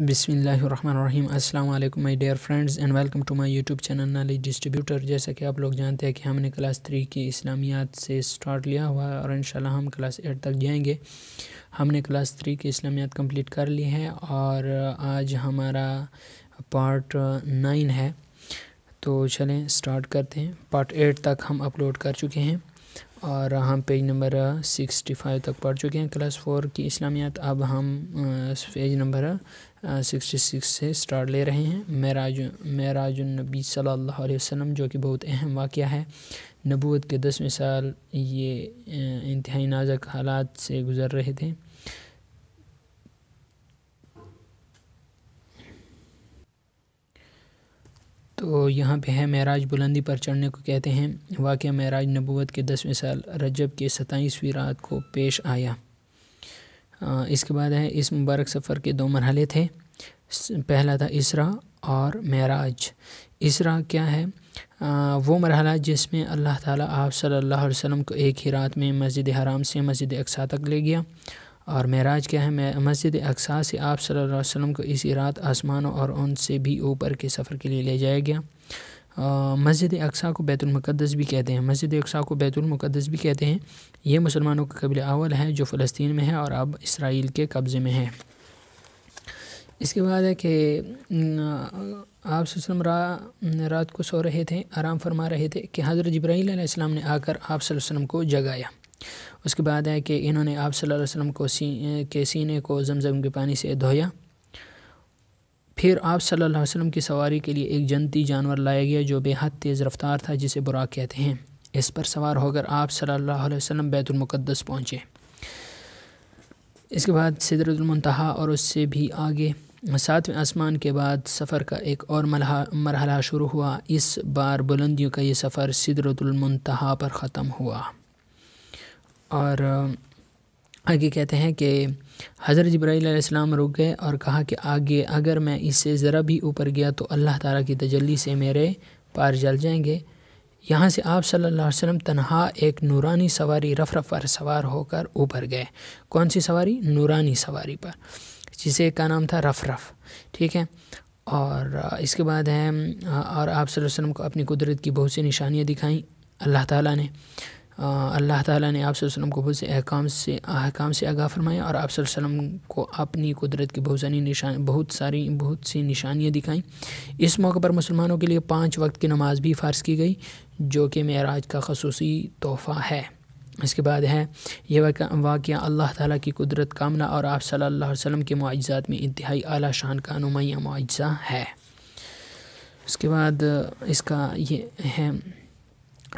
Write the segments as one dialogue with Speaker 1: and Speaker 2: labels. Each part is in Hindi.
Speaker 1: बिसमीम अस्सलाम वालेकुम my dear friends and welcome to my YouTube channel knowledge distributor जैसा कि आप लोग जानते हैं कि हमने क्लास थ्री की इस्लामियात से स्टार्ट लिया हुआ है और इंशाल्लाह हम क्लास एट तक जाएंगे हमने क्लास थ्री की इस्लामियात कंप्लीट कर ली है और आज हमारा पार्ट नाइन है तो चलें स्टार्ट करते हैं पार्ट एट तक हम अपलोड कर चुके हैं और हम पेज नंबर सिक्सटी फाइव तक पढ़ चुके हैं क्लास फोर की इस्लामियात अब हम पेज नंबर सिक्सटी सिक्स से स्टार्ट ले रहे हैं महराज नबी सल्लल्लाहु अलैहि वसल्लम जो कि बहुत अहम वाक़ है नबूत के दसवें साल ये इंतहाई नाजक हालात से गुज़र रहे थे तो यहाँ पे है महराज बुलंदी पर चढ़ने को कहते हैं वाक़ महराज नबूत के दसवें साल रजब के सताईसवीं रात को पेश आया इसके बाद है इस मुबारक सफ़र के दो मरहले थे पहला था इसरा और महराज इसरा क्या है आ, वो मरहला जिसमें अल्लाह ताला आप सल्लल्लाहु अलैहि वसल्लम को एक ही रात में मस्जिद हराम से मस्जिद अक्सा तक ले गया और महराज क्या है मैं मस्जिद अक्सा से आप सल्लल्लाहु अलैहि वसल्लम को इसी रात आसमानों और उनसे भी ऊपर के सफ़र के लिए ले जाया गया मस्जिद अक्सा को बैतुलमक़दस भी कहते हैं मस्जिद अक्सा को बैतुलमक़दस भी कहते हैं ये मुसलमानों का कबिल अवल है जो फ़लस्तीन में है और अब इसराइल के कब्ज़े में है इसके बाद है कि आप सल्लम रा, रात को सो रहे थे आराम फरमा रहे थे कि हज़रत जब्राईम ने आकर आप सल्लम को जगाया उसके बाद है कि इन्होंने आप सल्लल्लाहु अलैहि वसल्लम को सी के सीने को जमजम के पानी से धोया फिर आप सल्लल्लाहु अलैहि वसल्लम की सवारी के लिए एक जंती जानवर लाया गया जो बेहद तेज़ रफ्तार था जिसे बुरा कहते हैं इस पर सवार होकर आप सल्लल्लाहु अलैहि वसल्लम बैतुलमक़दस पहुँचे इसके बाद सिदरतमतहा और उससे भी आगे सातवें आसमान के बाद सफ़र का एक और मरहला शुरू हुआ इस बार बुलंदियों का ये सफ़र सिदरतमतहा पर ख़त्म हुआ और आगे कहते हैं कि हज़रत जब्राईसम रुक गए और कहा कि आगे अगर मैं इससे ज़रा भी ऊपर गया तो अल्लाह ताला की तजल्ली से मेरे पार जल जाएंगे यहाँ से आप सल्लल्लाहु अलैहि वसल्लम तनहा एक नूरानी सवारी रफ रफ पर सवार होकर ऊपर गए कौन सी सवारी नूरानी सवारी पर जिसे का नाम था रफ रफ ठीक है और इसके बाद है और आप वसल्लम को अपनी कुदरत की बहुत सी निशानियाँ दिखाई अल्लाह ताला ने अल्लाह ताला ने आप वसल्लम को बहुत से अहकाम से अहकाम से आगाह फरमाया और आप वसल्लम को अपनी कुदरत की बहुत सारी निशान बहुत सारी बहुत सी निशानियाँ दिखाई इस मौके पर मुसलमानों के लिए पाँच वक्त की नमाज भी फ़र्ज़ की गई जो कि मेराज का खसूस तोहफ़ा है इसके बाद है यह वाक़ अल्लाह ताली की कुदरत कामना और आप सल्ला वसम के मुआजात में इंतहाई आला शान का नुमाया मुआजा है इसके बाद इसका ये है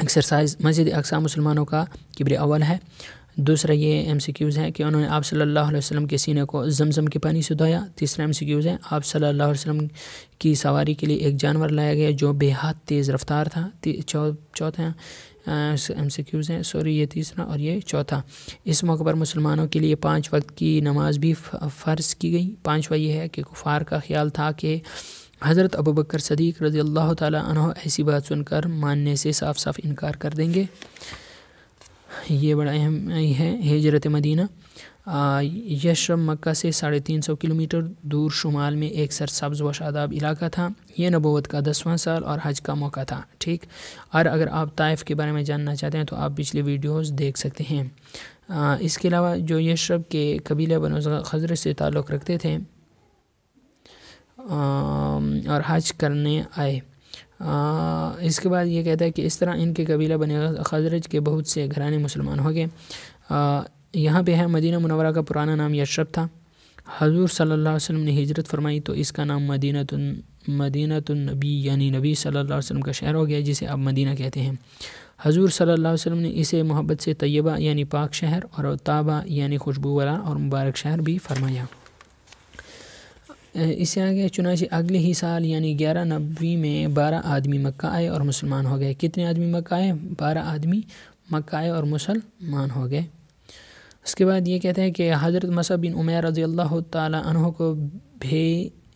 Speaker 1: एक्सरसाइज मस्जिद अक्सा मुसलमानों का किब्र अवल है दूसरा ये एम सी क्यूज़ है कि उन्होंने आप सल्लल्लाहु अलैहि वसल्लम के सीने को जमजम के पानी से धोया तीसरा एम सी क्यूज़ हैं आप सल्लल्लाहु अलैहि वसल्लम की सवारी के लिए एक जानवर लाया गया जो बेहद तेज़ रफ्तार था चौथा एम सी क्यूज़ हैं सॉरी ये तीसरा और ये चौथा इस मौके पर मुसलमानों के लिए पाँच वक्त की नमाज भी फ़र्ज़ की गई पाँचवा यह है कि कुफार का ख्याल था कि हज़रत अबू बकर सदीक रज़ी अल्लाह तह ऐसी बात सुनकर मानने से साफ साफ इनकार कर देंगे ये बड़ा अहम है हिजरत मदीना यशरम मक्का से साढ़े तीन सौ किलोमीटर दूर शुमाल में एक सरसब्ज व शादाब इलाका था यह नबोवत का दसवां साल और हज का मौका था ठीक और अगर आप ताइफ के बारे में जानना चाहते हैं तो आप पिछले वीडियोज़ देख सकते हैं आ, इसके अलावा जो यशरब के कबीले बनो खजरत से ताल्लुक़ रखते थे और हज करने आए आ, इसके बाद ये कहता है कि इस तरह इनके कबीला बने खजरज के बहुत से घराने मुसलमान हो गए यहाँ पे है मदीना मुनवरा का पुराना नाम यशरफ था हजूर सल्ला अलैहि ने हिजरत फरमाई तो इसका नाम मदीना नबी यानी नबी सल्ला अलैहि वसल्लम का शहर हो गया जिसे अब मदीना कहते हैं हजूर सल्ला अलैहि ने इसे मोहब्बत से तयबा यानी पाक शहर और ताबा यानी खुशबू वाला और मुबारक शहर भी फरमाया इससे आगे चुनाच अगले ही साल यानी ग्यारह नब्बे में बारह आदमी मक्का आए और मुसलमान हो गए कितने आदमी मक्का आए बारह आदमी मक्का आए और मुसलमान हो गए उसके बाद ये कहते हैं कि हज़रत मसा बिन उमैर रज़ी अल्लाह को भे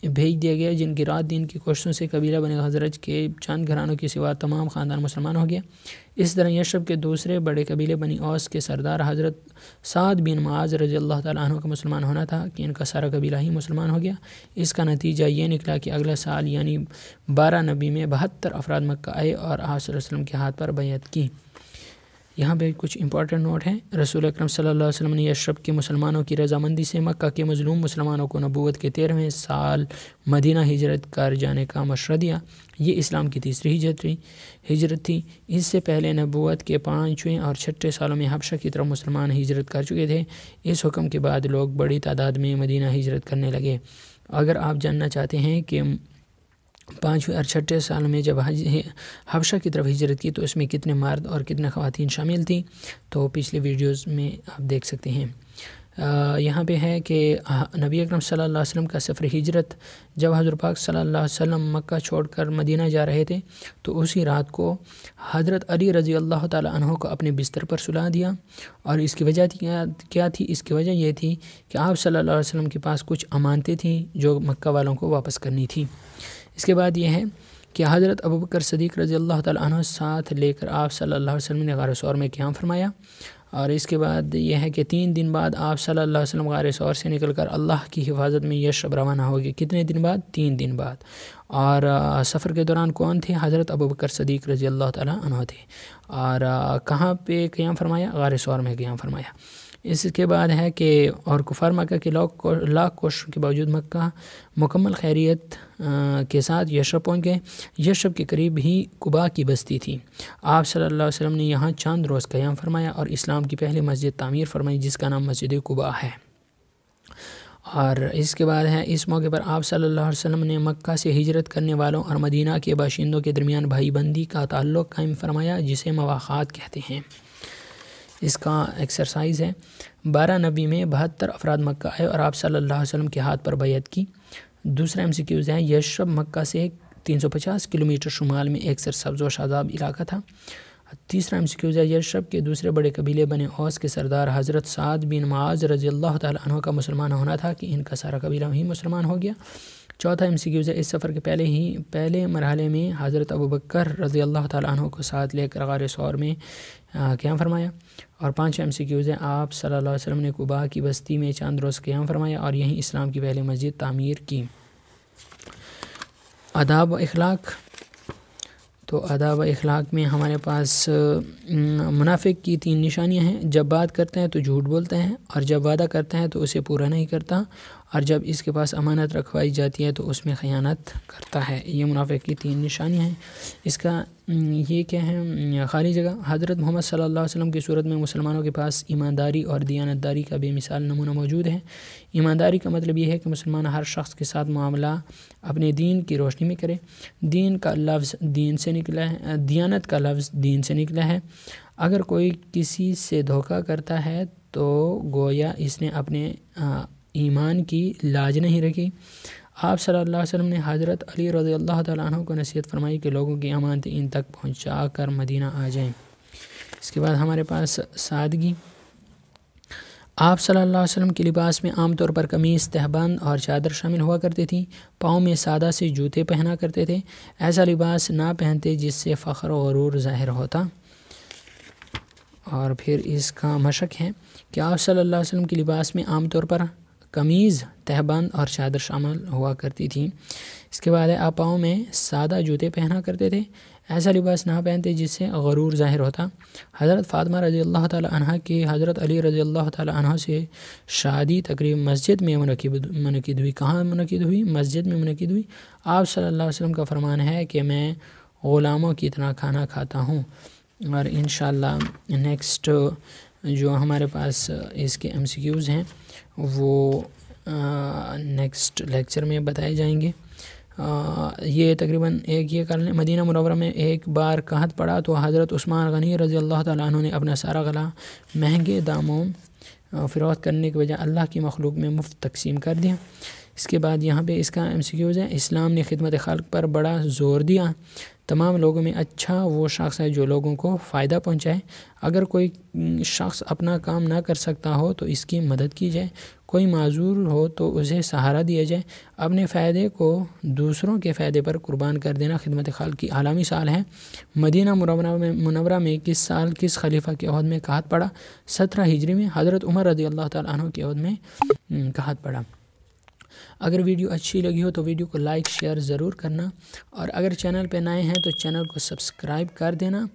Speaker 1: भेज दिया गया जिनकी रात दिन की कोशिशों से कबीला बने हजरत के चंद घरानों के सिवा तमाम ख़ानदान मुसलमान हो गया इस तरह यशब के दूसरे बड़े कबीले बनी औस के सरदार हजरत साद बिन माज रजी अल्लाह तु का मुसलमान होना था कि इनका सारा कबीला ही मुसलमान हो गया इसका नतीजा ये निकला कि अगला साल यानी बारह नबी में बहत्तर अफराद मक्का आए और आसलम के हाथ पर बैत की यहाँ पे कुछ इंपॉर्टेंट नोट हैं रसूल अक्रम सल्लल्लाहु ने अशरफ के मुसलमानों की रजामंदी से मक्का के मजलूम मुसलमानों को नबूत के तेरहवें साल मदीना हिजरत कर जाने का मशरा दिया ये इस्लाम की तीसरी हिजरत थी हिजरत थी इससे पहले नबूत के पाँचवें और छठे सालों में हबशा की तरफ मुसलमान हिजरत कर चुके थे इस हुक्म के बाद लोग बड़ी तादाद में मदीना हिजरत करने लगे अगर आप जानना चाहते हैं कि पाँचवें और छठे साल में जब हबशा की तरफ हिजरत की तो इसमें कितने मर्द और कितने ख़वान शामिल थी तो पिछले वीडियोज़ में आप देख सकते हैं यहाँ पे है कि नबी अकरम सल्लल्लाहु अलैहि वसल्लम का सफ़र हिजरत जब हज़रत पाक सल्लल्लाहु अलैहि वसल्लम मक्का छोड़कर मदीना जा रहे थे तो उसी रात को हज़रत अली रज़ी अल्लाह तहों को अपने बिस्तर पर सुला दिया और इसकी वजह क्या क्या थी इसकी वजह यह थी कि आप सल्लल्लाहु अलैहि वसल्लम के पास कुछ अमानतें थीं जो मक्का वालों को वापस करनी थी इसके बाद यह है कि हज़रत अबू बकर सदीक रज़ी अल्लाह तह साथ लेकर आप सल्लल्लाहु अलैहि वसल्लम ने गारसौर में क्या फ़रमाया और इसके बाद यह है कि तीन दिन बाद आप सल्लल्लाहु अलैहि वसल्लम गार शौर से निकलकर अल्लाह की हिफाजत में यशरब रवाना होगी कितने दिन बाद तीन दिन बाद और सफ़र के दौरान कौन थे हज़रत अबू बकर सदीक रज़ी अल्लाह ताली थे और कहाँ पे क़याम फरमाया गार शौर में क़याम फरमाया इसके बाद है कि और कुफार मक्का के लाख लाख कोशिशों के बावजूद मक्का मुकम्मल खैरियत के साथ यशरब पहुँच गए यशरब के करीब ही कुबा की बस्ती थी आप सल्लल्लाहु अलैहि वसल्लम ने यहाँ चांद रोज़ क़याम फरमाया और इस्लाम की पहली मस्जिद तामीर फरमाई जिसका नाम मस्जिद कुबा है और इसके बाद है इस मौके पर आप सल्लल्लाहु अलैहि वसल्लम ने मक्का से हिजरत करने वालों और मदीना के बाशिंदों के दरमियान भाईबंदी का ताल्लुक़ कायम फरमाया जिसे मवाखात कहते हैं इसका एक्सरसाइज है बारह नबी में बहत्तर अफराद मक्का आए और आप सल्ला अलैहि के हाथ पर बैत की दूसरा एम सी क्यूज़ है यशब मक्का से 350 किलोमीटर शुमाल में एक सरसब्ज व शादाब इलाका था तीसरा एम सी क्यूज़ है यशब के दूसरे बड़े कबीले बने ओस के सरदार हज़रत साद बिन माज रजी अल्लाह का मुसलमान होना था कि इनका सारा कबीला वहीं मुसलमान हो गया चौथा एम सी है इस सफ़र के पहले ही पहले मरहले में हज़रत अबू बकर रज़ी अल्लाह तु को साथ लेकर गार शौर में क्या क्याम फरमाया और पाँच एम सी क्यूज़ आप सल्लल्लाहु अलैहि वसल्लम ने कुबा की बस्ती में चांद रोज़ क्याम फरमाया और यहीं इस्लाम की पहली मस्जिद तामीर की अदाब अखलाक तो आदाब अखलाक में हमारे पास मुनाफिक की तीन निशानियां हैं जब बात करते हैं तो झूठ बोलते हैं और जब वादा करते हैं तो उसे पूरा नहीं करता और जब इसके पास अमानत रखवाई जाती है तो उसमें ख़यानत करता है ये मुनाफे की तीन निशानियाँ हैं इसका ये क्या है खाली जगह हज़रत मोहम्मद सल्लल्लाहु अलैहि वसल्लम की सूरत में मुसलमानों के पास ईमानदारी और दियानतदारी का बेमिसाल नमूना मौजूद है ईमानदारी का मतलब ये है कि मुसलमान हर शख्स के साथ मामला अपने दीन की रोशनी में करें दीन का लफ्ज़ दीन से निकला है दियानत का लफ्ज़ दीन से निकला है अगर कोई किसी से धोखा करता है तो गोया इसने अपने ईमान की लाज नहीं रखी आप सल्लल्लाहु अलैहि वसल्लम ने हज़रत अली रज़ी अल्लाह तु को नसीहत फरमाई कि लोगों की अमानत इन तक पहुँचा कर मदीना आ जाएँ इसके बाद हमारे पास सादगी आप सल्लल्लाहु अलैहि वसल्लम के लिबास में आमतौर पर कमीज़ तहबंद और चादर शामिल हुआ करती थी पाँव में सादा से जूते पहना करते थे ऐसा लिबास ना पहनते जिससे फ़ख्र वरूर ज़ाहिर होता और फिर इसका मशक है कि आप सल्लल्लाहु अलैहि वसल्लम के लिबास में आमतौर पर कमीज़ तहबंद और चादर शामिल हुआ करती थी इसके बाद है आप पाँव में सादा जूते पहना करते थे ऐसा लिबास ना पहनते जिससे गरूर ज़ाहिर होता हज़रत फ़ातिमा रज़ी अल्लाह तह की हज़रत अली रज़ी अल्लाह तह से शादी तकरीब मस्जिद में मनकद हुई कहाँ मनकद हुई मस्जिद में मनकद हुई आप सल्लल्लाहु अलैहि वसल्लम का फरमान है कि मैं ग़ुलामों की तरह खाना खाता हूँ और इन नेक्स्ट जो हमारे पास इसके एम हैं वो नेक्स्ट लेक्चर में बताए जाएंगे ये तकरीबन एक ये कर लें मदीना मनवरा में एक बार कहत पड़ा तो हज़रत उस्मान गनी रज़ी अल्लाह तला ने अपना सारा गला महंगे दामों फ़रोख्त करने की वजह अल्लाह की मखलूक में मुफ्त तकसीम कर दिया इसके बाद यहाँ पे इसका एम सी क्यूज़ है इस्लाम ने खिदमत खाल पर बड़ा ज़ोर दिया तमाम लोगों में अच्छा वो शख्स है जो लोगों को फ़ायदा पहुँचाए अगर कोई शख्स अपना काम ना कर सकता हो तो इसकी मदद की जाए कोई माजूर हो तो उसे सहारा दिया जाए अपने फ़ायदे को दूसरों के फ़ायदे पर कुर्बान कर देना खिदमत खाल की आलमी साल है मदीना मुनवरा में मुनवरा में किस साल किस खलीफा के अहद में कहात पड़ा सत्रह हिजरी में हज़रत उमर रजी अल्लाह तहों के अहद में हम्म, कहात पड़ा अगर वीडियो अच्छी लगी हो तो वीडियो को लाइक शेयर ज़रूर करना और अगर चैनल पर नए हैं तो चैनल को सब्सक्राइब कर देना